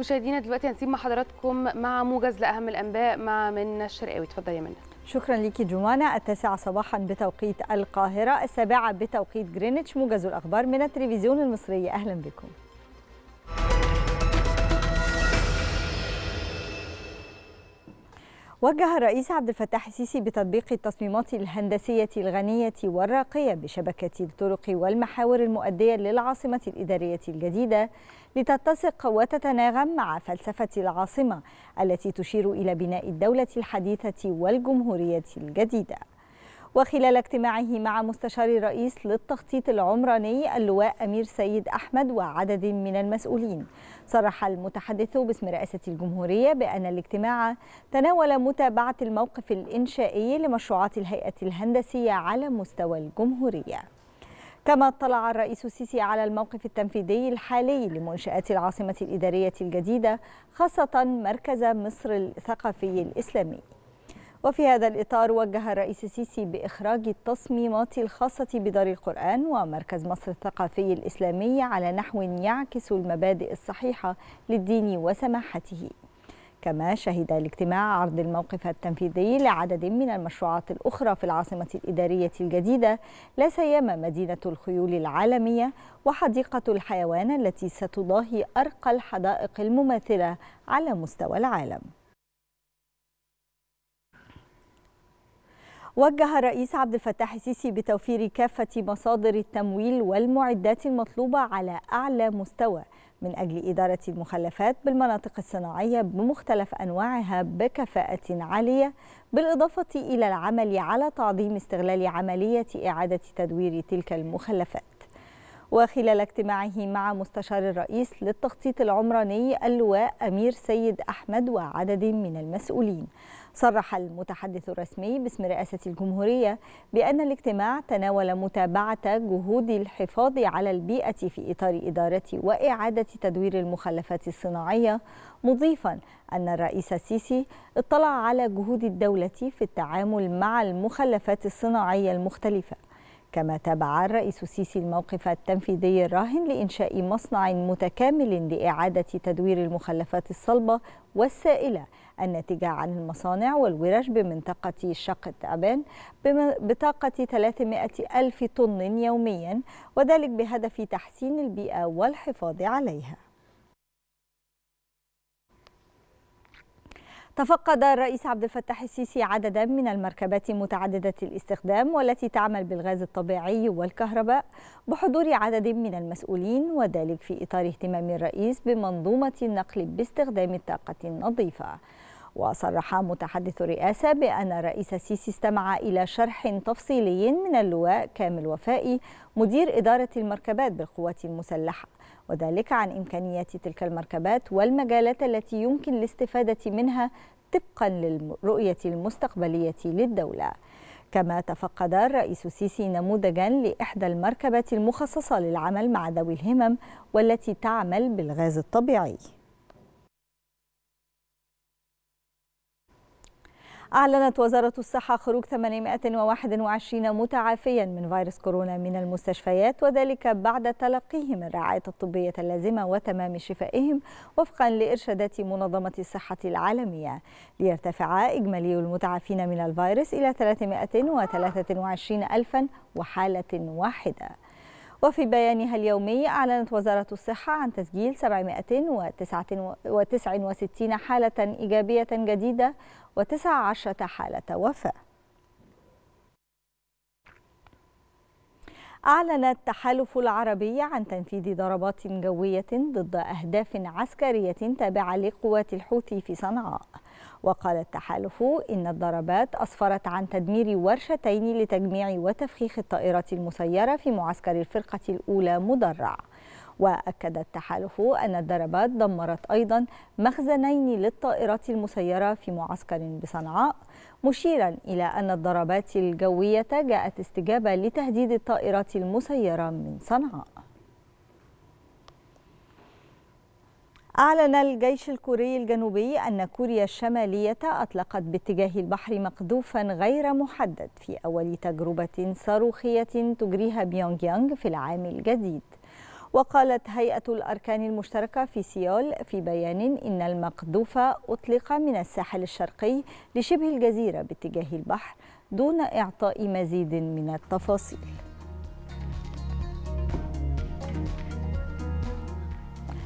مشاهدينا دلوقتي هنسيب مع حضراتكم مع موجز لاهم الانباء مع منى الشرقاوي اتفضلي يا منى شكرا ليكي جوانا التاسعة صباحا بتوقيت القاهرة السابعة بتوقيت جرينتش موجز الأخبار من التلفزيون المصري أهلا بكم وجه الرئيس عبد الفتاح السيسي بتطبيق التصميمات الهندسية الغنية والراقية بشبكة الطرق والمحاور المؤدية للعاصمة الإدارية الجديدة لتتسق وتتناغم مع فلسفة العاصمة التي تشير إلى بناء الدولة الحديثة والجمهورية الجديدة وخلال اجتماعه مع مستشار الرئيس للتخطيط العمراني اللواء أمير سيد أحمد وعدد من المسؤولين صرح المتحدث باسم رئاسة الجمهورية بأن الاجتماع تناول متابعة الموقف الإنشائي لمشروعات الهيئة الهندسية على مستوى الجمهورية كما اطلع الرئيس السيسي على الموقف التنفيذي الحالي لمنشآت العاصمة الإدارية الجديدة خاصة مركز مصر الثقافي الإسلامي وفي هذا الإطار وجه الرئيس السيسي بإخراج التصميمات الخاصة بدار القرآن ومركز مصر الثقافي الإسلامي على نحو يعكس المبادئ الصحيحة للدين وسماحته كما شهد الاجتماع عرض الموقف التنفيذي لعدد من المشروعات الأخرى في العاصمة الإدارية الجديدة لا سيما مدينة الخيول العالمية وحديقة الحيوان التي ستضاهي أرقى الحدائق المماثلة على مستوى العالم وجه الرئيس عبد الفتاح السيسي بتوفير كافة مصادر التمويل والمعدات المطلوبة على أعلى مستوى من أجل إدارة المخلفات بالمناطق الصناعية بمختلف أنواعها بكفاءة عالية بالإضافة إلى العمل على تعظيم استغلال عملية إعادة تدوير تلك المخلفات وخلال اجتماعه مع مستشار الرئيس للتخطيط العمراني اللواء أمير سيد أحمد وعدد من المسؤولين صرح المتحدث الرسمي باسم رئاسة الجمهورية بأن الاجتماع تناول متابعة جهود الحفاظ على البيئة في إطار إدارة وإعادة تدوير المخلفات الصناعية مضيفا أن الرئيس السيسي اطلع على جهود الدولة في التعامل مع المخلفات الصناعية المختلفة كما تابع الرئيس السيسي الموقف التنفيذي الراهن لإنشاء مصنع متكامل لإعادة تدوير المخلفات الصلبة والسائلة الناتجة عن المصانع والورش بمنطقة شقة أبان بطاقة 300 ألف طن يوميا وذلك بهدف تحسين البيئة والحفاظ عليها تفقد الرئيس عبد الفتاح السيسي عددا من المركبات متعددة الاستخدام والتي تعمل بالغاز الطبيعي والكهرباء بحضور عدد من المسؤولين وذلك في إطار اهتمام الرئيس بمنظومة النقل باستخدام الطاقة النظيفة وصرح متحدث الرئاسة بأن الرئيس السيسي استمع إلى شرح تفصيلي من اللواء كامل وفائي مدير إدارة المركبات بالقوات المسلحة وذلك عن إمكانية تلك المركبات والمجالات التي يمكن الاستفادة منها طبقا للرؤية المستقبلية للدولة كما تفقد الرئيس السيسي نموذجا لإحدى المركبات المخصصة للعمل مع ذوي الهمم والتي تعمل بالغاز الطبيعي أعلنت وزارة الصحة خروج 821 متعافيا من فيروس كورونا من المستشفيات وذلك بعد تلقيهم الرعاية الطبية اللازمة وتمام شفائهم وفقا لإرشادات منظمة الصحة العالمية ليرتفع إجمالي المتعافين من الفيروس إلى 323 ألفا وحالة واحدة وفي بيانها اليومي أعلنت وزارة الصحة عن تسجيل 769 حالة إيجابية جديدة و19 حالة وفاة أعلن التحالف العربي عن تنفيذ ضربات جوية ضد أهداف عسكرية تابعة لقوات الحوثي في صنعاء وقال التحالف إن الضربات أسفرت عن تدمير ورشتين لتجميع وتفخيخ الطائرات المسيرة في معسكر الفرقة الأولى مدرع وأكد التحالف أن الضربات دمرت أيضا مخزنين للطائرات المسيرة في معسكر بصنعاء مشيرا إلى أن الضربات الجوية جاءت استجابة لتهديد الطائرات المسيرة من صنعاء أعلن الجيش الكوري الجنوبي أن كوريا الشمالية أطلقت باتجاه البحر مقذوفا غير محدد في أول تجربة صاروخية تجريها بيونغ يانغ في العام الجديد وقالت هيئة الأركان المشتركة في سيول في بيان إن المقذوف أطلق من الساحل الشرقي لشبه الجزيرة باتجاه البحر دون إعطاء مزيد من التفاصيل